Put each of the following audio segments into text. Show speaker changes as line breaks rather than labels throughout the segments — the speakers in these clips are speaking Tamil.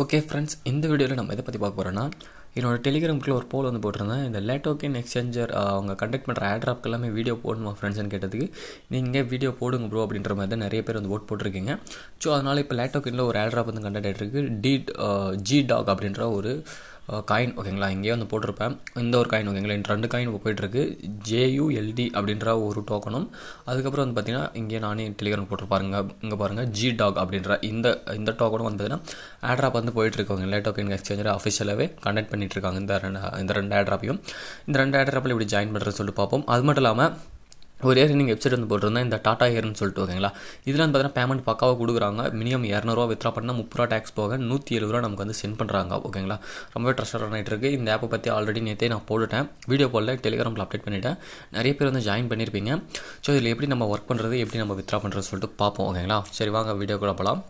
ஓகே ஃப்ரெண்ட்ஸ் இந்த வீடியோவில் நம்ம எதை பற்றி பார்க்க போகிறோன்னா என்னோடய டெலிகிராம்குள்ளே ஒரு போல் வந்து போட்டிருந்தேன் இந்த லே டோக்கன் எக்ஸ்சேஞ்சர் அவங்க கண்டக்ட் பண்ணுற ஆட்ராப்க்கு எல்லாமே வீடியோ போடணுமா ஃப்ரெண்ட்ஸ்னு கேட்டதுக்கு நீங்கள் வீடியோ போடுங்க ப்ரோ அப்படின்ற மாதிரி தான் நிறைய பேர் வந்து ஓட் போட்டிருக்கீங்க ஸோ அதனால் இப்போ லே டோக்கனில் ஒரு ஆட்ராப் வந்து கண்டக்ட் ஆகிட்டு இருக்குது டி ஜி டாக் அப்படின்ற ஒரு காயின் ஓகேங்களா இங்கேயே வந்து போட்டிருப்பேன் இந்த ஒரு காயின் ஓகேங்களா ரெண்டு காயின் இப்போ போயிட்டுருக்கு ஜேயூஎல்டி அப்படின்ற ஒரு டோக்கனும் அதுக்கப்புறம் வந்து பார்த்திங்கன்னா இங்கே நானே டெலிகிராம் போட்டிருப்பாருங்க இங்கே பாருங்கள் ஜி டாக் அப்படின்ற இந்த இந்த டோக்கனும் வந்து பார்த்திங்கன்னா ஆட்ராப் வந்து போயிட்டுருக்கு ஓகேங்களா டோக்கன் எக்ஸ்சேஞ்சில் அஃபிஷியலாகவே கண்டக்ட் இருக்காங்க இந்த ரெண்டு இந்த ரெண்டு ஆட்ராப்பையும் இந்த ரெண்டு ஆட்ராப்பில் இப்படி ஜாயின் பண்ணுறது சொல்லிட்டு பார்ப்போம் அது மட்டும் இல்லாமல் ஒரே நீங்கள் வெப்சைட் வந்து போட்டிருந்தா இந்த டாடா ஹேர்னு சொல்லிட்டு ஓகேங்களா இதில் வந்து பார்த்தீங்கன்னா பேமெண்ட் பக்காவாக கொடுக்குறாங்க மினிமம் இரநூறுவா வித்ரா பண்ணால் முப்பது ரூபா டேக்ஸ் போக நூற்றி எழுபது ரூபா நமக்கு வந்து சென்ட் பண்ணுறாங்க ஓகேங்களா ரொம்பவே ட்ரெஸ்டாக ரன் இருக்குது இந்த ஆப்பை பற்றி ஆல்ரெடி நேற்றே நான் போட்டுட்டேன் வீடியோ போல டெலிகிராமில் அப்டேட் பண்ணிவிட்டேன் நிறைய பேர் வந்து ஜாயின் பண்ணியிருப்பீங்க ஸோ இதில் எப்படி நம்ம ஒர்க் பண்ணுறது எப்படி நம்ம வித்ரா பண்ணுறது சொல்லிட்டு பார்ப்போம் ஓகேங்களா சரி வாங்க வீடியோ கூட போகலாம்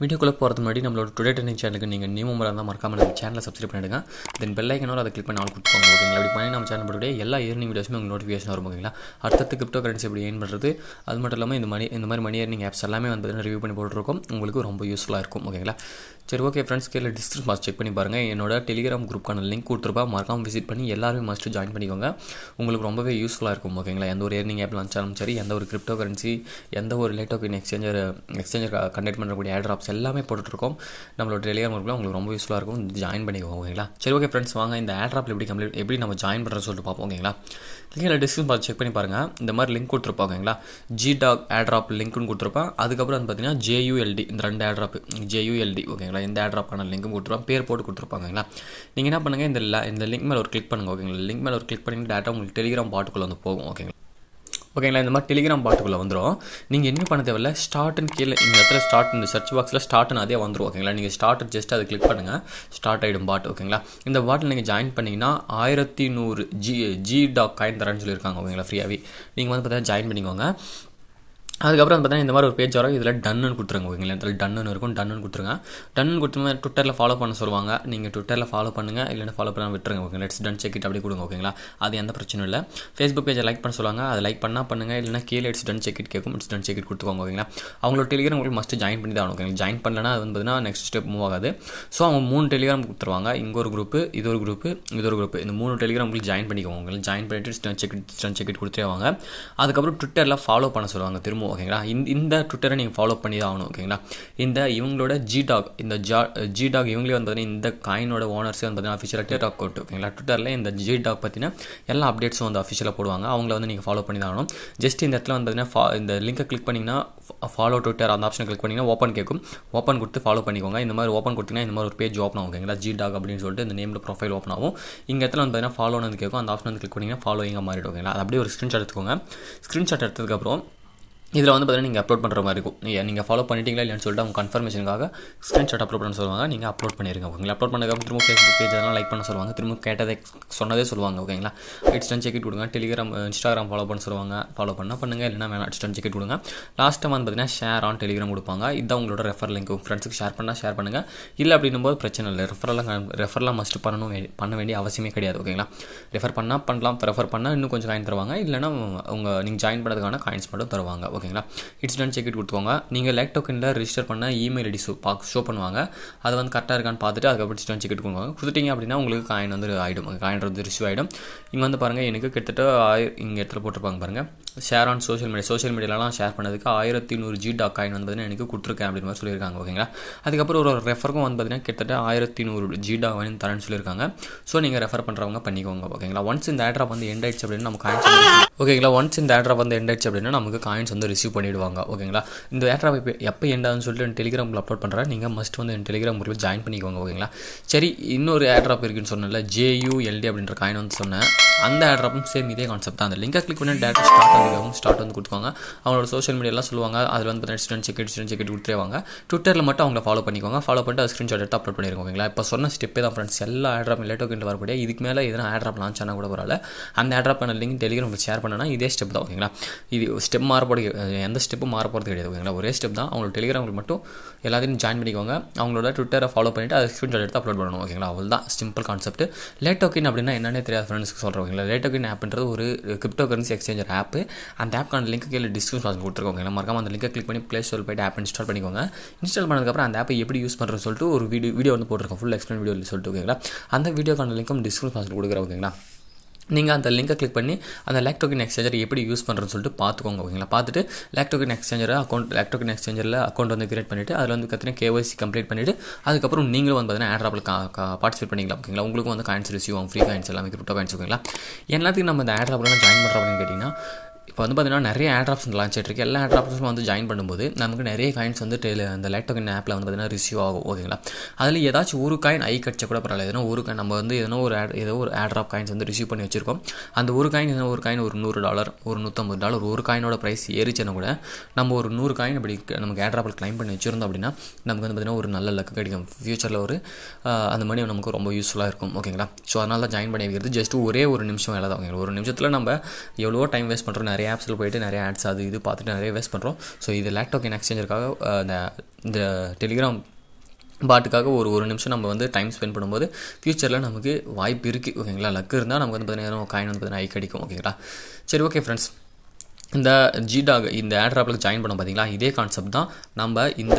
வீடியோக்குள்ளே போகிறது முன்னாடி நம்மளோட டுடே ட்ரெண்டிங் சேனலுக்கு நீங்கள் நியூ மெம்பராக இருந்தால் மறக்காமல் நம்ம சேனலை சப்ஸ்கிரைப் பண்ணிடுங்க தென் பெல் ஐக்கனோட அதை கிளிக் பண்ணி ஆள் கொடுத்துக்கோங்க அப்படி பண்ணி நம்ம சேனல் போட்டு எல்லா இயர்னிங் வீடியோஸுமே உங்களுக்கு நோட்டிஃபிகேஷன் வரும் ஓகேங்களா அடுத்த கிரிப்டோ கரன்சி எப்படி ஏன் பண்ணுறது அது மட்டும் இல்லாமல் இந்த மணி இந்த மாதிரி மணி இயர்னிங் ஆப்ஸ் எல்லாமே வந்து பார்த்தீங்கன்னா ரிவ்யூ பண்ணி போட்டுருக்கோம் உங்களுக்கு ரொம்ப யூஸ்ஃபுல்லாக இருக்கும் ஓகேங்களா சரி ஓகே ஃப்ரெண்ட்ஸ் கேள்வி டிஸ்கிரிப் மாஸ்ட் செக் பண்ணி பாருங்கள் என்னோட டெலிகிராம் குரூப்க்கான லிங்க் கொடுத்துருப்பா மறக்காமல் விசிட் பண்ணி எல்லாருமே மஸ்ட்டு ஜாயின் பண்ணிக்கோங்க உங்களுக்கு ரொம்பவே யூஸ்ஃபுல்லாக இருக்கும் ஓகேங்களா எந்த ஒரு இயர்னிங் ஆப் லான்ச் சரி எந்த ஒரு கிரிப்டோ கரன்சி எந்த ஒரு லேட்டோக்கின் எக்ஸ்சேஞ்சர் எக்ஸ்சேஞ்சர் கண்டக்ட் பண்ணுறக்கூடிய ஏர்ட்ராப்ஸ் எல்லாமே போட்டுட்ருக்கோம் நம்மளோட டெலிகிராம் குரூப்பில் உங்களுக்கு ரொம்ப யூஸ்ஃபுல்லாக இருக்கும் ஜாயின் பண்ணிக்கோங்க ஓகேங்களா சரி ஓகே ஃப்ரெண்ட்ஸ் வாங்க இந்த ஏர்ட்ராப்பில் எப்படி கம்ப்ளீட் எப்படி நம்ம ஜாயின் பண்ணுறது சொல்லிட்டு பார்ப்போம் ஓகேங்களா கீழே டிஸ்கிரிப்ஷன் பார்த்து செக் பண்ணி பாருங்கள் இந்த மாதிரி லிங்க் கொடுத்துருப்போம் ஓகேங்களா ஜி டாக் ஏர்ட்ராப் லிங்க்னு கொடுத்துருப்பேன் அதுக்கப்புறம் வந்து பார்த்தீங்கன்னா ஜேயூஎல்டி இந்த ரெண்டு ஏர்ட்ராப் ஜேயூஎல்டி ஓகேங்களா இந்த ஏர்ட்ராப்பான லிங்க்கும் கொடுத்துருப்பேன் பேர் போட்டு கொடுத்துருப்பாங்க ஓகேங்களா நீங்கள் என்ன பண்ணுங்கள் இந்த இந்த லிங்க் மேலே ஒரு கிளிக் பண்ணுங்கள் ஓகேங்களா லிங்க் மேலே ஒரு கிளிக் பண்ணி டேட்டா உங்களுக்கு டெலிகிராம் பாட்டுக்குள்ளே வந்து போகும் ஓகேங்களா ஓகேங்களா இந்த மாதிரி டெலிகிராம் பாட்டுக்குள்ளே வந்துடும் நீங்கள் என்ன பண்ண தேவையில்ல ஸ்டார்ட்னு கீழே இந்த இடத்துல ஸ்டார்ட் இந்த சர்ச் பாக்ஸில் ஸ்டார்ட்னு அதே வந்துடும் ஓகேங்களா நீங்கள் ஸ்டார்ட் ஜஸ்ட் அதை கிளிக் பண்ணுங்கள் ஸ்டார்ட் ஆகிடும் பாட்டு ஓகேங்களா இந்த பாட்டில் நீங்கள் ஜாயின் பண்ணிங்கன்னா ஆயிரத்தி நூறு ஜி ஜி டாக் காயின் தரேன்னு சொல்லியிருக்காங்க ஓகேங்களா ஃப்ரீயாகவே நீங்கள் வந்து பார்த்தீங்கன்னா ஜாயின் பண்ணிக்கோங்க அதுக்கப்புறம் வந்து பார்த்தீங்கன்னா இந்த மாதிரி ஒரு பேஜ் வரும் இதில் டன்னு கொடுத்துருங்க ஓகேங்களா இதில் டன்னு இருக்கும் டன்னு கொடுத்துருங்க டன்னு கொடுத்து ட்விட்டரில் ஃபாலோ பண்ண சொல்லுவாங்க நீங்கள் ட்விட்டரில் ஃபாலோ பண்ணுங்கள் இல்லைனா ஃபாலோ பண்ண விட்டுருங்க ஓகேங்களா இட்ஸ் டன் செக் இட் அப்படி கொடுங்க ஓகேங்களா அது எந்த பிரச்சனையும் இல்லை ஃபேஸ்புக் பேஜை லைக் பண்ண சொல்லுவாங்க அதை லைக் பண்ணால் பண்ணுங்கள் இல்லைனா கீழே இட்ஸ் டன் செக் இட் கேட்கும் இட்ஸ் டன் செக் இட் கொடுத்துக்கோங்க ஓகேங்களா அவங்களோட டெலிகிராம் உங்களுக்கு மஸ்ட் ஜாயின் பண்ணி தான் ஓகேங்களா ஜாயின் பண்ணலனா அது வந்து பார்த்தீங்கன்னா நெக்ஸ்ட் ஸ்டெப் மூவ் ஆகாது ஸோ அவங்க மூணு டெலிகிராம் கொடுத்துருவாங்க இங்கே ஒரு குரூப் இது ஒரு குரூப் இது ஒரு குரூப் இந்த மூணு டெலிகிராம் உங்களுக்கு ஜாயின் பண்ணிக்கோங்க ஜாயின் பண்ணிட்டு ஸ்டன் செக் இட் ஸ்டன் செக் இட் கொடுத்துருவாங்க அதுக்கப்புறம் ட்விட்டரில் ஃபாலோ பண்ண சொல்லுவாங்க திரும்ப ப்ரோமோ ஓகேங்களா இந்த இந்த ட்விட்டரை நீங்கள் ஃபாலோ பண்ணி தான் ஆகணும் ஓகேங்களா இந்த இவங்களோட ஜி டாக் இந்த ஜா ஜி டாக் இவங்களே வந்து இந்த காயினோட ஓனர்ஸே வந்து பார்த்தீங்கன்னா அஃபிஷியலாக டாக் கோட் ஓகேங்களா ட்விட்டரில் இந்த ஜி டாக் பார்த்தீங்கன்னா எல்லா அப்டேட்ஸும் வந்து அஃபிஷியலாக போடுவாங்க அவங்கள வந்து நீங்கள் ஃபாலோ பண்ணி தான் ஆகணும் ஜஸ்ட் இந்த இடத்துல வந்து பார்த்தீங்கன்னா இந்த லிங்கை கிளிக் பண்ணிங்கன்னா ஃபாலோ ட்விட்டர் அந்த ஆப்ஷன் கிளிக் பண்ணிங்கன்னா ஓப்பன் கேட்கும் ஓப்பன் கொடுத்து ஃபாலோ பண்ணிக்கோங்க இந்த மாதிரி ஓப்பன் கொடுத்தீங்கன்னா இந்த மாதிரி ஒரு பேஜ் ஓப்பன் ஆகும் ஓகேங்களா ஜி டாக் அப்படின்னு சொல்லிட்டு இந்த நேமில் ப்ரொஃபைல் ஓப்பன் ஆகும் இங்கே இடத்துல வந்து பார்த்தீங்கன்னா ஃபாலோன்னு கேட்கும் அந்த ஆப்ஷன் வந்து கிளிக் பண்ணிங்கன்னா ஃபாலோயிங்காக மாறிடும் ஓகேங்களா அது அப்படியே ஒரு ஸ்க்ரீன்ஷாட் எடுத்துக்கோங்க ஸ்க்ரீன்ஷாட் எடுத்ததுக்கப்புறம் இதில் வந்து பார்த்தீங்கன்னா நீங்கள் அப்லோட் பண்ணுற மாதிரி இருக்கும் நீங்கள் ஃபாலோ பண்ணிட்டீங்களா இல்லைன்னு சொல்லிட்டு அவங்க கன்ஃபர்மேஷனுக்காக ஸ்க்ரீன்ஷாட் அப்லோட் பண்ண சொல்லுவாங்க நீங்கள் அப்லோட் பண்ணிருங்க ஓகேங்களா அப்லோட் பண்ணதுக்கு திரும்ப ஃபேஸ்புக் பேஜ் அதெல்லாம் லைக் பண்ண சொல்லுவாங்க திரும்ப கேட்டதை சொன்னதே சொல்லுவாங்க ஓகேங்களா இன்ஸ்டன் செக்கெட் கொடுங்க டெலிகிராம் இன்ஸ்டாகிராம் ஃபாலோ பண்ண சொல்லுவாங்க ஃபாலோ பண்ணால் பண்ணுங்கள் இல்லைன்னா வேணாம் இன்ஸ்டன் செக்கெட் கொடுங்க லாஸ்ட்டு வந்து பார்த்தீங்கன்னா ஷேர் ஆன் டெலிகிராம் கொடுப்பாங்க இதான் உங்களோட ரெஃபர் லிங்க் ஃப்ரெண்ட்ஸுக்கு ஷேர் பண்ணால் ஷேர் பண்ணுங்கள் இல்லை அப்படின்னும் போது பிரச்சனை இல்லை ரெஃபரெல்லாம் ரெஃபரெல்லாம் மஸ்ட் பண்ணணும் பண்ண வேண்டிய அவசியமே கிடையாது ஓகேங்களா ரெஃபர் பண்ணால் பண்ணலாம் ரெஃபர் பண்ணால் இன்னும் கொஞ்சம் காயின் தருவாங்க இல்லைனா உங்கள் நீங்கள் ஜாயின் பண்ணுறதுக்கான காயின்ஸ் மட்டும் தருவாங்க ஓகே ஓகேங்களா இட்ஸ் டன் செக் இட் கொடுத்துக்கோங்க நீங்கள் லேக் டோக்கனில் ரிஜிஸ்டர் பண்ண இமெயில் ஐடி ஷோ பா ஷோ பண்ணுவாங்க அதை வந்து கரெக்டாக இருக்கான்னு பார்த்துட்டு அதுக்கப்புறம் இட்ஸ் டன் செக் இட் கொடுங்க கொடுத்துட்டீங்க அப்படின்னா உங்களுக்கு காயின் வந்து ஆகிடும் காயின் வந்து ரிசீவ் ஆகிடும் இங்கே வந்து பாருங்கள் எனக்கு கிட்டத்தட்ட ஆயிரம் இங்கே இடத்துல போட்டிருப்பாங்க பாருங்கள் share on social media social மீடியாலலாம் ஷேர் பண்ணதுக்கு ஆயிரத்தி நூறு ஜி டாக் காயின் வந்து பார்த்தீங்கன்னா எனக்கு கொடுத்துருக்கேன் அப்படின்னு மாதிரி சொல்லியிருக்காங்க ஓகேங்களா அதுக்கப்புறம் ஒரு ரெஃபருக்கும் வந்து பார்த்தீங்கன்னா கிட்டத்தட்ட ஆயிரத்தி நூறு ஜி டாக் வாங்கி தரேன்னு சொல்லியிருக்காங்க ஸோ நீங்கள் ரெஃபர் பண்ணுறவங்க பண்ணிக்கோங்க ஓகேங்களா ஒன்ஸ் இந்த ஆட்ரா வந்து எண்ட் ஆயிடுச்சு அப்படின்னு நம்ம காயின்ஸ் ஓகேங்களா ஒன்ஸ் இந்த ஆட்ரா வந்து எண்ட் ஆயிடுச்சு அப்படின்னா நமக்கு காயின்ஸ் வந்து ரிசீவ் பண்ணிவிடுவாங்க ஓகேங்களா இந்த ஆட்ரா இப்போ எப்போ எண்ட் ஆகுதுன்னு சொல்லிட்டு டெலிகிராமில் அப்லோட் பண்ணுறேன் நீங்கள் மஸ்ட் வந்து என் டெலிகிராம் குரூப் ஜாயின் பண்ணிக்கோங்க ஓகேங்களா சரி இன்னொரு ஆட்ரா இருக்குன்னு சொன்னல ஜேயூஎல்டி அப்படின்ற காயின் வந்து சொன்னேன் அந்த ஆட்ராப்பும் சேம் இதே கான்செப்ட் தான் அந்த லிங்கை கிளிக் பண்ணி டேரக்ட் ஸ்டார்ட் அப்படிங்கிறவங்க ஸ்டார்ட் வந்து கொடுத்துக்கோங்க அவங்களோட சோஷியல் மீடியாலாம் சொல்லுவாங்க அதில் வந்து பார்த்தீங்கன்னா ஸ்டூடெண்ட் செக்கெட் ஸ்டூடெண்ட் செக்கெட் கொடுத்துருவாங்க ட்விட்டரில் மட்டும் அவங்கள ஃபாலோ பண்ணிக்கோங்க ஃபாலோ பண்ணிட்டு அது ஸ்க்ரீன்ஷாட் எடுத்து அப்லோட் பண்ணிருக்கோம் ஓகேங்களா இப்போ சொன்ன ஸ்டெப்பே தான் ஃப்ரெண்ட்ஸ் எல்லா ஆட்ராப் லேட்டோக்கிட்ட வரக்கூடிய இதுக்கு மேலே எதுனா ஆட்ராப் லான்ச் ஆனால் கூட வரல அந்த ஆட்ராப் பண்ண லிங்க் டெலிகிராம் ஷேர் பண்ணனா இதே ஸ்டெப் தான் ஓகேங்களா இது ஸ்டெப் மாறப்போடு எந்த ஸ்டெப்பும் மாறப்போகிறது கிடையாது ஓகேங்களா ஒரே ஸ்டெப் தான் அவங்களோட டெலிகிராம் மட்டும் எல்லாத்தையும் ஜாயின் பண்ணிக்கோங்க அவங்களோட ட்விட்டரை ஃபாலோ பண்ணிட்டு அதை ஸ்க்ரீன்ஷாட் எடுத்து அப்லோட் பண்ணணும் ஓகேங்களா அவள் தான் சிம்பிள் கான்செப்ட் லேட்டோக்கின் அப்படின்னா என்னன்னே தெரியாது ஃப்ரெண்ட்ஸ்க்கு சொல்கிறோம் ஓகேங்களா லேட்டோக்கின் ஆப்ன்றது ஒரு கிரிப்டோ கரன்சி எக்ஸ்சேஞ்சர் ஆப்பு அந்த ஆப்க்கான லிங்க் கீழே டிஸ்கிரிப்ஷன் பாக்ஸ் கொடுத்துருக்கோங்க நான் மறக்காம அந்த லிங்க் கிளிக் பண்ணி ப்ளே ஸ்டோர் போய்ட்டு ஆப் இன்ஸ்டால் பண்ணிக்கோங்க இன்ஸ்டால் பண்ணதுக்கப்புறம் அந்த ஆப்பை எப்படி யூஸ் பண்ணுறேன்னு சொல்லிட்டு ஒரு வீடியோ வீடியோ வந்து போட்டிருக்கோம் ஃபுல் எக்ஸ்பிளைன் வீடியோ சொல்லிட்டு ஓகேங்களா அந்த வீடியோக்கான லிங்க்கும் டிஸ்கிரிப்ஷன் பாக்ஸ் கொடுக்குறேன் ஓகேங்களா நீங்கள் அந்த லிங்கை கிளிக் பண்ணி அந்த லேக் எக்ஸ்சேஞ்சர் எப்படி யூஸ் பண்ணுறதுன்னு சொல்லிட்டு பார்த்துக்கோங்க ஓகேங்களா பார்த்துட்டு லேக் எக்ஸ்சேஞ்சர் அக்கௌண்ட் லேக் எக்ஸ்சேஞ்சரில் அக்கௌண்ட் வந்து கிரியேட் பண்ணிவிட்டு அதில் வந்து பார்த்தீங்கன்னா கேஒய்சி கம்ப்ளீட் பண்ணிவிட்டு அதுக்கப்புறம் நீங்களும் வந்து பார்த்தீங்கன்னா ஆட்ராப்பில் பார்ட்டிசிபேட் பண்ணிக்கலாம் ஓகேங்களா உங்களுக்கும் வந்து காயின்ஸ் ரிசீவ் ஆகும் ஃப்ரீ காயின்ஸ் எல்லாமே கிரிப்டோ காயின்ஸ் ஓகேங்களா எல்லாத்துக்கும் நம்ம இந்த ஆட்ராப்லாம் ஜாயின் பண்ணுறோம் அப்படின்னு கேட்டிங்கன்னா இப்போ வந்து பார்த்தீங்கன்னா நிறைய ஆட் ஆப்ஷன் லான்ச் ஆகிட்டு எல்லா ஆட் வந்து ஜாயின் பண்ணும்போது நமக்கு நிறைய காயின்ஸ் வந்து டெய்ல அந்த லைட் டோக்கன் ஆப்பில் வந்து பார்த்தீங்கன்னா ரிசீவ் ஆகும் ஓகேங்களா அதில் ஏதாச்சும் ஒரு காயின் ஐ கட்ச கூட பரவாயில்ல எதனா ஒரு காயின் நம்ம வந்து எதனா ஒரு ஆட் ஏதோ ஒரு ஆட் காயின்ஸ் வந்து ரிசீவ் பண்ணி வச்சிருக்கோம் அந்த ஒரு காயின் எதனா ஒரு காயின் ஒரு நூறு டாலர் ஒரு நூற்றம்பது டாலர் ஒரு காயினோட ப்ரைஸ் ஏறிச்சுன்னா கூட நம்ம ஒரு நூறு காயின் அப்படி நமக்கு ஆட் ஆப்பில் கிளைம் பண்ணி வச்சிருந்தோம் அப்படின்னா நமக்கு வந்து பார்த்தீங்கன்னா ஒரு நல்ல லக்கு கிடைக்கும் ஃப்யூச்சரில் ஒரு அந்த மணி நமக்கு ரொம்ப யூஸ்ஃபுல்லாக இருக்கும் ஓகேங்களா ஸோ அதனால தான் ஜாயின் பண்ணி வைக்கிறது ஜஸ்ட் ஒரே ஒரு நிமிஷம் வேலை தான் ஒரு நிமிஷத்தில் நம்ம எவ்வளோ டைம் வேஸ்ட் பண்ணுறோம் நிறைய ஆப்ஸில் போயிட்டு நிறைய ஆட்ஸ் அது இது பார்த்துட்டு நிறைய வேஸ்ட் பண்ணுறோம் ஸோ இது லேக்டோக்கன் எக்ஸ்சேஞ்சருக்காக இந்த இந்த டெலிகிராம் பாட்டுக்காக ஒரு ஒரு நிமிஷம் நம்ம வந்து டைம் ஸ்பெண்ட் பண்ணும்போது ஃப்யூச்சரில் நமக்கு வாய்ப்பு இருக்குது ஓகேங்களா லக்கு இருந்தால் நமக்கு வந்து பார்த்தீங்கன்னா காயின் வந்து பார்த்தீங்கன்னா ஐ கிடைக்கும் ஓகேங்களா சரி ஓகே ஃப்ரெண்ட்ஸ் இந்த ஜிடாக் இந்த ஏட்ராப்பில் ஜாயின் பண்ணோம் பார்த்தீங்களா இதே கான்செப்ட் தான் நம்ம இந்த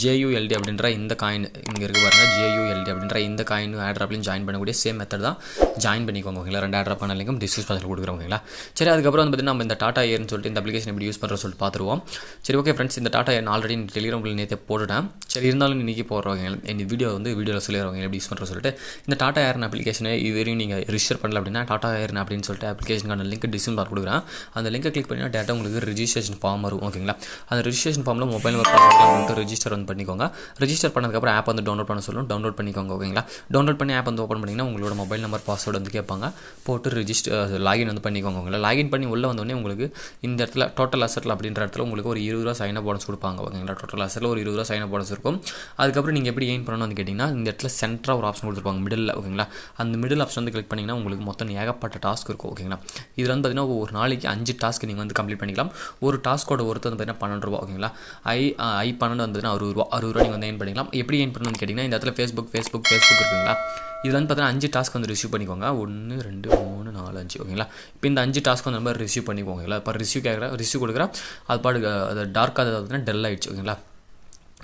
ஜேயூஎல்டி அப்படின்ற இந்த காயின் இங்கே இருக்குது பாருங்கள் ஜேயூஎல்டி அப்படின்ற இந்த காயின் ஏட்ராப்லையும் ஜாயின் பண்ணக்கூடிய சேம் மெத்தட் தான் ஜாயின் பண்ணிக்கோங்க ஓகேங்களா ரெண்டு ஏட்ராப்பான லிங்கும் டிஸ்கஸ் பண்ணி கொடுக்குறோம் ஓகேங்களா சரி அதுக்கப்புறம் வந்து பார்த்தீங்கன்னா நம்ம இந்த டாட்டா ஏர்னு சொல்லிட்டு இந்த அப்ளிகேஷன் எப்படி யூஸ் பண்ணுற சொல்லிட்டு பார்த்துருவோம் சரி ஓகே ஃப்ரெண்ட்ஸ் இந்த டாடா ஏர்ன் ஆல்ரெடி டெலிகிராமில் நேற்று போட்டுட்டேன் சரி இருந்தாலும் இன்றைக்கி போடுறவங்க இந்த வீடியோ வந்து வீடியோவில் சொல்லிடுறவங்க எப்படி யூஸ் பண்ணுற சொல்லிட்டு இந்த டாட்டா ஏர்ன் அப்ளிகேஷனை இதுவரையும் நீங்கள் ரிஜிஸ்டர் பண்ணல அப்படின்னா டாடா ஏர்ன் அப்படின்னு சொல்லிட்டு அப்ளிகேஷனுக்கான லிங்க் பார்த்து கொடுக்குறேன் அந்த லிங்கை கிளிக் பண்ணி அப்படின்னா டேட்டா உங்களுக்கு ரிஜிஸ்ட்ரேஷன் ஃபார்ம் வரும் ஓகேங்களா அந்த ரிஜிஸ்ட்ரேஷன் ஃபார்மில் மொபைல் நம்பர் பாஸ்வேர்ட்லாம் வந்து ரிஜிஸ்டர் வந்து பண்ணிக்கோங்க ரிஜிஸ்டர் பண்ணதுக்கப்புறம் ஆப் வந்து டவுன்லோட் பண்ண சொல்லும் டவுன்லோட் பண்ணிக்கோங்க ஓகேங்களா டவுன்லோட் பண்ணி ஆப் வந்து ஓப்பன் பண்ணிங்கன்னா உங்களோட மொபைல் நம்பர் பாஸ்வேர்டு வந்து கேட்பாங்க போட்டு ரிஜிஸ்டர் லாகின் வந்து பண்ணிக்கோங்க உங்களை லாகின் பண்ணி உள்ளே வந்தோடனே உங்களுக்கு இந்த இடத்துல டோட்டல் அசட்டில் அப்படின்ற இடத்துல உங்களுக்கு ஒரு இருபது ரூபா சைன் அப் போனஸ் கொடுப்பாங்க ஓகேங்களா டோட்டல் அசட்டில் ஒரு இருபது ரூபா சைன் அப் போனஸ் இருக்கும் அதுக்கப்புறம் நீங்கள் எப்படி எயின் பண்ணணும்னு கேட்டிங்கன்னா இந்த இடத்துல சென்டர் ஒரு ஆப்ஷன் கொடுத்துருப்பாங்க மிடில் ஓகேங்களா அந்த மிடில் ஆப்ஷன் வந்து கிளிக் பண்ணிங்கன்னா உங்களுக்கு மொத்தம் ஏகப்பட்ட டாஸ்க் இருக்கும் ஓகேங்களா இதில் வந்து பார்த்தீங்கன்னா ஒரு நாளைக்கு அஞ்சு டாஸ்க் நீங்கள் வந்து வந்து கம்ப்ளீட் பண்ணிக்கலாம் ஒரு டாஸ்கோட ஒருத்தர் வந்து பார்த்தீங்கன்னா பன்னெண்டு ரூபா ஓகேங்களா ஐ ஐ பன்னெண்டு வந்ததுன்னா அறுபது ரூபா அறுபது ரூபா நீங்கள் வந்து ஏன் பண்ணிக்கலாம் எப்படி ஏன் பண்ணணும்னு கேட்டிங்கன்னா இந்த இடத்துல ஃபேஸ்புக் ஃபேஸ்புக் ஃபேஸ்புக் இருக்குங்களா இது வந்து பார்த்தீங்கன்னா அஞ்சு டாஸ்க் வந்து ரிசீவ் பண்ணிக்கோங்க ஒன்று ரெண்டு மூணு நாலு அஞ்சு ஓகேங்களா இப்போ இந்த அஞ்சு டாஸ்க் வந்து நம்ம ரிசீவ் பண்ணிக்கோங்களா இப்போ ரிசீவ் கேட்குறேன் ரிசீவ் கொடுக்குறேன் அது பாடு அது டார்க்காக அதாவது டல் ஆகிடுச்சு ஓகேங்களா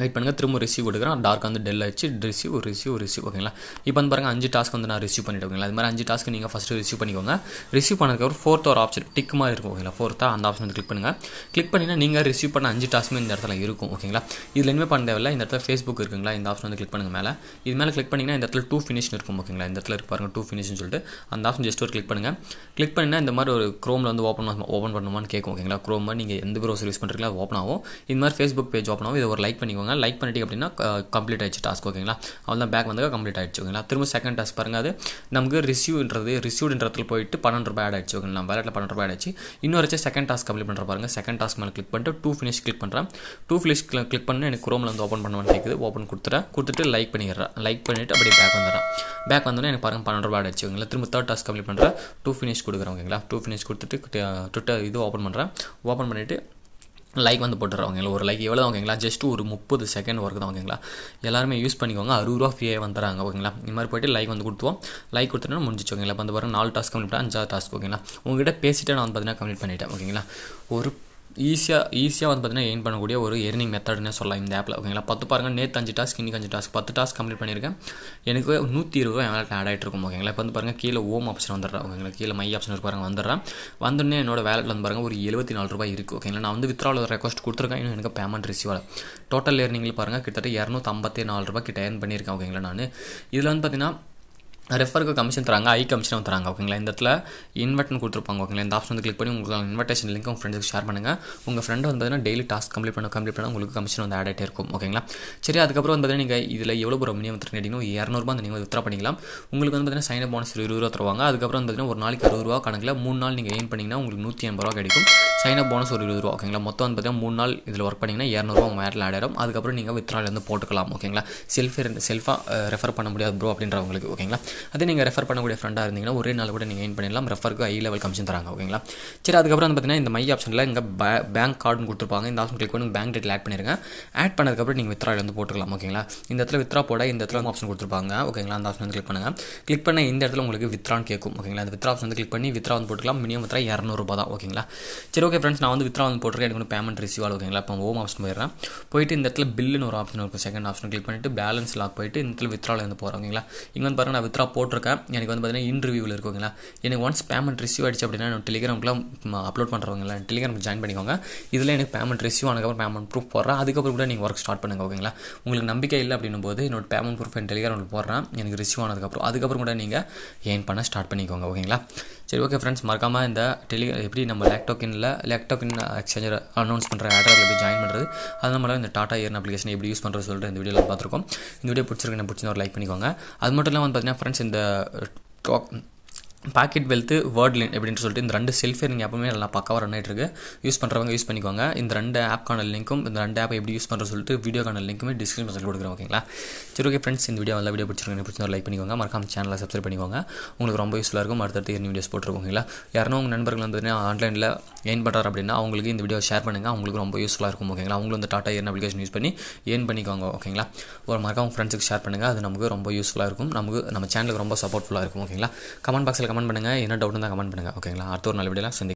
வெயிட் பண்ணுங்கள் திரும்ப ரிசீவ் கொடுக்குறேன் டார்க் வந்து டெல் ஆச்சு ரிசீவ் ரிசீவ் ரிசீவ் ஓகேங்களா இப்போ வந்து பாருங்கள் அஞ்சு டாஸ்க் வந்து நான் ரிசீவ் பண்ணிட்டு அது மாதிரி அஞ்சு டாஸ்க் நீங்கள் ஃபஸ்ட்டு ரிசீவ் பண்ணிக்கோங்க ரிசீவ் ஒரு ஃபோர்த் ஒரு ஆப்ஷன் டிக் மாதிரி இருக்கும் ஓகேங்களா ஃபோர்த்தாக அந்த ஆப்ஷன் வந்து கிளிக் பண்ணுங்கள் கிளிக் பண்ணினா நீங்கள் ரிசீவ் பண்ண அஞ்சு டாஸ்க்குமே இந்த இடத்துல இருக்கும் ஓகேங்களா இது இனிமேல் பண்ண தேவையில்ல இந்த இடத்துல ஃபேஸ்புக் இருக்குங்களா இந்த ஆப்ஷன் வந்து கிளிக் பண்ணுங்கள் மேலே இது மேலே கிளிக் பண்ணிங்கன்னா இந்த இடத்துல டூ ஃபினிஷ் இருக்கும் ஓகேங்களா இந்த இடத்துல இருக்கு பாருங்கள் டூ ஃபினிஷ்னு சொல்லிட்டு அந்த ஆப்ஷன் ஜஸ்ட் ஒரு கிளிக் பண்ணுங்கள் கிளிக் பண்ணிணா இந்த மாதிரி ஒரு க்ரோமில் வந்து ஓப்பன் ஓப்பன் பண்ணுமான்னு கேட்கும் ஓகேங்களா க்ரோம் நீங்கள் எந்த ப்ரௌசர் யூஸ் பண்ணுறீங்களா ஓப்பன் ஆகும் இந்த மாதிரி ஃபேஸ்புக் பேஜ் ஓப்பன் ஆகும் இதை ஒரு லைக் பண்ணிக்கோங்க பண்ணிக்கோங்க லைக் பண்ணிட்டீங்க அப்படின்னா கம்ப்ளீட் ஆயிடுச்சு டாஸ்க் ஓகேங்களா அவள் பேக் வந்தால் கம்ப்ளீட் ஆயிடுச்சு ஓகேங்களா திரும்ப செகண்ட் டாஸ்க் பாருங்கள் அது நமக்கு ரிசீவ்ன்றது ரிசீவ்ன்றதுல போயிட்டு பன்னெண்டு ரூபாய் ஆட் ஆயிடுச்சு ஓகேங்களா வேலட்டில் பன்னெண்டு ரூபாய் ஆயிடுச்சு இன்னொரு செகண்ட் டாஸ்க் கம்ப்ளீட் பண்ணுற பாருங்கள் செகண்ட் டாஸ்க் மேலே கிளிக் பண்ணிட்டு டூ ஃபினிஷ் கிளிக் பண்ணுறேன் டூ ஃபினிஷ் கிளிக் பண்ணி எனக்கு குரோமில் வந்து ஓப்பன் பண்ணுவேன் கேட்குது ஓப்பன் கொடுத்துட்டு கொடுத்துட்டு லைக் பண்ணிடுறேன் லைக் பண்ணிவிட்டு அப்படியே பேக் வந்துடுறேன் பேக் வந்தோடனே எனக்கு பாருங்கள் பன்னெண்டு ரூபாய் ஆயிடுச்சு ஓகேங்களா திரும்ப தேர்ட் டாஸ்க் கம்ப்ளீட் பண்ணுறேன் டூ ஃபினிஷ் கொடுக்குறேன் ஓகேங்களா டூ ஃபினிஷ் கொடுத்துட்டு ட்விட்டர் இது ஓப்பன் பண்ணுறேன் ஓப்பன் பண்ணிவிட்டு லைக் வந்து போட்டுறாங்க ஒரு லைக் எவ்வளோ ஓகேங்களா ஜஸ்ட் ஒரு முப்பது செகண்ட் ஒர்க் தான் ஓகேங்களா எல்லாருமே யூஸ் பண்ணிக்கோங்க அறுபது ரூபா ஃப்ரீயாக வந்துறாங்க ஓகேங்களா இந்த மாதிரி போய்ட்டு லைக் வந்து கொடுத்துவோம் லைக் கொடுத்துட்டு முடிஞ்சிச்சு ஓகேங்களா இப்போ வந்து பாருங்கள் நாலு டாஸ்க் கம்ப்ளீட் அஞ்சாவது டாஸ்க் ஓகேங்களா உங்ககிட்ட பேசிட்டு நான் வந்து பார்த்தீங்கன்னா கம்ப்ளீட் பண்ணிட்டேன் ஓகேங்களா ஒரு ஈஸியாக ஈஸியாக வந்து பார்த்தீங்கன்னா எயின் பண்ணக்கூடிய ஒரு எர்னிங் மெத்தட்னே சொல்லலாம் இந்த ஆப்பில் ஓகேங்களா பத்து பாருங்கள் நேற்று அஞ்சு டாஸ்க் இன்னைக்கு அஞ்சு டாஸ்க் பத்து டாஸ்க் கம்ப்ளீட் பண்ணியிருக்கேன் எனக்கு நூற்றி இருபது என் ஆட் ஆகிட்டு இருக்கும் ஓகேங்களா இப்போ வந்து பாருங்கள் கீழே ஓம் ஆப்ஷன் வந்துடுறேன் ஓகேங்களா கீழே மை ஆப்ஷன் இருப்பாங்க வந்துடுறேன் வந்தோடனே என்னோட வேலெட்டில் வந்து பாருங்கள் ஒரு எழுபத்தி நாலு ரூபாய் இருக்குது ஓகேங்களா நான் வந்து வித்ராவில் ரெக்வஸ்ட் கொடுத்துருக்கேன் இன்னும் எனக்கு பேமெண்ட் ரிசீவ் ஆகலை டோட்டல் ஏர்னிங்கில் பாருங்கள் கிட்டத்தட்ட இரநூத்தம்பத்தி நாலு ரூபாய் கிட்ட ஏர்ன் பண்ணியிருக்கேன் ஓகேங்களா நான் இதில் வந்து பார்த்தீங்கன்னா ரெஃபருக்கு கமிஷன் தராங்க ஐ கமிஷனும் தராங்க ஓகேங்களா இந்த இடத்துல இன்வெட்னு கொடுத்துருப்பாங்க ஓகேங்களா இந்த ஆப்ஷன் வந்து கிளிக் பண்ணி உங்களுக்கு இன்வெர்டேஷன் லிங்க் உங்கள் ஃப்ரெண்ட்ஸுக்கு ஷேர் பண்ணுங்கள் உங்கள் ஃப்ரெண்டு வந்து பார்த்தீங்கன்னா டெய்லி டாஸ்க் கம்ப்ளீட் பண்ண கம்ப்ளீட் பண்ண உங்களுக்கு கமிஷன் வந்து ஆட் ஆகிட்டே இருக்கும் ஓகேங்களா சரி அதுக்கப்புறம் வந்து பார்த்தீங்கன்னா நீங்கள் இதில் எவ்வளோ ரூபா மினிமம் வித்துறீங்கன்னா இரநூறுபா அந்த நீங்கள் வித்ரா பண்ணிக்கலாம் உங்களுக்கு வந்து பார்த்தீங்கன்னா சைன் போனஸ் இருபது ரூபா தருவாங்க அதுக்கப்புறம் வந்து பார்த்தீங்கன்னா ஒரு நாளைக்கு அறுபது ரூபா கணக்கில் மூணு நாள் நீங்கள் ஏன் பண்ணிங்கன்னா உங்களுக்கு நூற்றி எண்பது ரூபா கிடைக்கும் சைன் அப் போனஸ் ஒரு இருபது ரூபா ஓகேங்களா மொத்தம் வந்து பார்த்தீங்கன்னா மூணு நாள் இதில் ஒர்க் பண்ணிங்கன்னா இரநூறுவா உங்கள் வேரில் ஆட் ஆகிடும் அதுக்கப்புறம் நீங்கள் வித்ராலேருந்து போட்டுக்கலாம் ஓகேங்களா செல்ஃபி செல்ஃபாக ரெஃபர் பண்ண முடியாது ப்ரோ அப்படின்றவங்களுக்கு ஓகேங்களா அதே நீங்கள் ரெஃபர் பண்ணக்கூடிய ஃப்ரெண்டாக இருந்தீங்கன்னா ஒரே நாள் கூட நீங்கள் எயின் பண்ணிடலாம் ரெஃபருக்கு ஐ லெவல் கமிஷன் தராங்க ஓகேங்களா சரி அதுக்கப்புறம் வந்து பார்த்தீங்கன்னா இந்த மை ஆப்ஷனில் இங்கே பே பேங்க் கார்டுன்னு கொடுத்துருப்பாங்க இந்த ஆப்ஷன் கிளிக் பண்ணி பேங்க் டேட்டில் ஆட் பண்ணிருங்க ஆட் பண்ணதுக்கப்புறம் நீங்கள் வித்ரா வந்து போட்டுக்கலாம் ஓகேங்களா இந்த இடத்துல வித்ரா போட இந்த இடத்துல ஆப்ஷன் கொடுத்துருப்பாங்க ஓகேங்களா அந்த ஆப்ஷன் வந்து கிளிக் பண்ணுங்கள் கிளிக் பண்ண இந்த இடத்துல உங்களுக்கு வித்ரான்னு கேட்கும் ஓகேங்களா அந்த வித்ரா ஆப்ஷன் வந்து கிளிக் பண்ணி வித்ரா வந்து போட்டுக்கலாம் மினிமம் வித்ரா இரநூறுபா தான் ஓகேங்களா சரி ஓகே ஃப்ரெண்ட்ஸ் நான் வந்து வித்ரா வந்து போட்டுருக்கேன் எனக்கு பேமெண்ட் ரிசீவ் ஆகும் ஓகேங்களா இப்போ ஹோம் ஆப்ஷன் போயிடுறேன் போயிட்டு இந்த இடத்துல பில்லுன்னு ஒரு ஆப்ஷன் இருக்கும் செகண்ட் ஆப்ஷன் கிளிக் பண்ணிட்டு பேலன்ஸ் லாக் போயிட்டு இந்த இடத்துல வித்ராவில் வந்து போகிறேன் ஓகேங்களா இங்கே வந்து பாருங்கள் நான் வித்ரா நான் போட்டிருக்கேன் எனக்கு வந்து பார்த்தீங்கன்னா இன்டர்வியூவில் இருக்குங்களா எனக்கு ஒன்ஸ் பேமெண்ட் ரிசீவ் ஆயிடுச்சு அப்படின்னா நான் டெலிகிராம்க்குலாம் அப்லோட் பண்ணுறவங்களா டெலிகிராம் ஜாயின் பண்ணிக்கோங்க இதில் எனக்கு பேமெண்ட் ரிசீவ் ஆனதுக்கப்புறம் பேமெண்ட் ப்ரூஃப் போடுறேன் அதுக்கப்புறம் கூட நீங்கள் ஒர்க் ஸ்டார்ட் பண்ணுங்க ஓகேங்களா உங்களுக்கு நம்பிக்கை இல்லை அப்படின்னும் போது என்னோட பேமெண்ட் ப்ரூஃப் என் டெலிகிராமில் போடுறேன் எனக்கு ரிசீவ் ஆனதுக்கப்புறம் அதுக்கப்புறம் கூட நீங்கள் ஏன் பண்ண ஸ்டார்ட் பண்ணிக்கோங்க ஓகேங்களா சரி ஓகே ஃப்ரெண்ட்ஸ் மறக்காமல் இந்த டெலி எப்படி நம்ம லேக்டோக்கினில் லேக்டோக்கின் எக்ஸ்சேஞ்சர் அனௌன்ஸ் பண்ணுற ஆர்டரில் எப்படி ஜாயின் பண்ணுறது அது நம்மளால் இந்த டாட்டா ஏர்ன் அப்ளிகேஷன் எப்படி யூஸ் பண்ணுறது சொல்லிட்டு இந்த வீடியோவில் பார்த்துருக்கோம் இந்த வீடியோ பிடிச்சிருக்கு நான் பிடிச்சிருந்த ஒரு லைக் பண்ணிக்கோங்க அது மட்டும் இல்லாமல் பார்த்தீங்கன்னா friends in the uh, pocket wealth வேர்ட்லின் அப்படின்னு சொல்லிட்டு இந்த ரெண்டு செல்ஃபேரிங் நீங்கள் எப்பவுமே நல்லா பக்காவாக ரன் ஆகிட்டு இருக்கு யூஸ் பண்ணுறவங்க யூஸ் பண்ணிக்கோங்க இந்த ரெண்டு ஆப்க்கான லிங்க்கும் இந்த ரெண்டு ஆப் எப்படி யூஸ் பண்ணுறது சொல்லிட்டு கானல் லிங்க்குமே டிஸ்கிரிப்ஷன் கொடுக்குறோம் ஓகேங்களா சரி ஓகே ஃப்ரெண்ட்ஸ் இந்த வீடியோ நல்லா வீடியோ பிடிச்சிருக்கேன் பிடிச்சி லைக் பண்ணிக்கோங்க மறக்காம சேனலை சப்ஸ்கிரைப் பண்ணிக்கோங்க உங்களுக்கு ரொம்ப யூஸ்ஃபுல்லாக இருக்கும் அடுத்தடுத்து இரண்டு வீடியோஸ் போட்டுருக்கோம் ஓகேங்களா யாரும் உங்கள் நண்பர்கள் வந்து ஆன்லைனில் ஏன் பண்ணுறாரு அப்படின்னா அவங்களுக்கு இந்த வீடியோ ஷேர் பண்ணுங்கள் அவங்களுக்கு ரொம்ப யூஸ்ஃபுல்லாக இருக்கும் ஓகேங்களா அவங்களும் இந்த டாட்டா ஏர்ன் அப்ளிகேஷன் யூஸ் பண்ணி ஏன் பண்ணிக்கோங்க ஓகேங்களா ஒரு மறக்காம ஃப்ரெண்ட்ஸுக்கு ஷேர் பண்ணுங்கள் அது நமக்கு ரொம்ப யூஸ்ஃபுல்லாக இருக்கும் நமக்கு நம்ம சேனலுக்கு ரொம்ப சப்போர்ட்ஃபுல்லாக இருக்கும் ஓகேங்களா கமெண்ட் பாக்ஸில் கமெண்ட் பண்ணுங்கள் என்ன டவுட்னு தான் கமெண்ட் பண்ணுங்கள் ஓகேங்களா அடுத்த ஒரு நல்ல வீடியோலாம் சந்தி